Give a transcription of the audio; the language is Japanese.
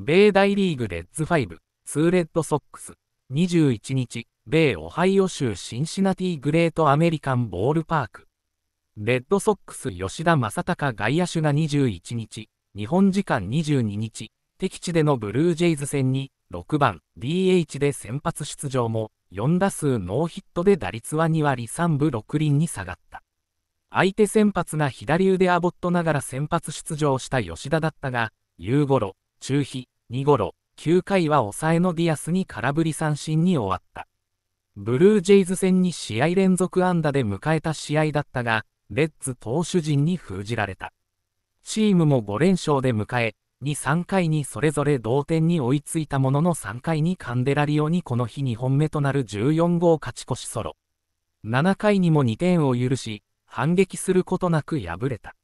米大リーグレッズ5、ツーレッドソックス、21日、米オハイオ州シンシナティグレートアメリカンボールパーク。レッドソックス吉田正尚外野手が21日、日本時間22日、敵地でのブルージェイズ戦に6番 DH で先発出場も4打数ノーヒットで打率は2割3分6厘に下がった。相手先発が左腕アボットながら先発出場した吉田だったが、夕頃、中比、2頃、9回は抑えのディアスに空振り三振に終わった。ブルージェイズ戦に試合連続安打で迎えた試合だったが、レッズ投手陣に封じられた。チームも5連勝で迎え、2、3回にそれぞれ同点に追いついたものの3回にカンデラリオにこの日2本目となる14号勝ち越しソロ。7回にも2点を許し、反撃することなく敗れた。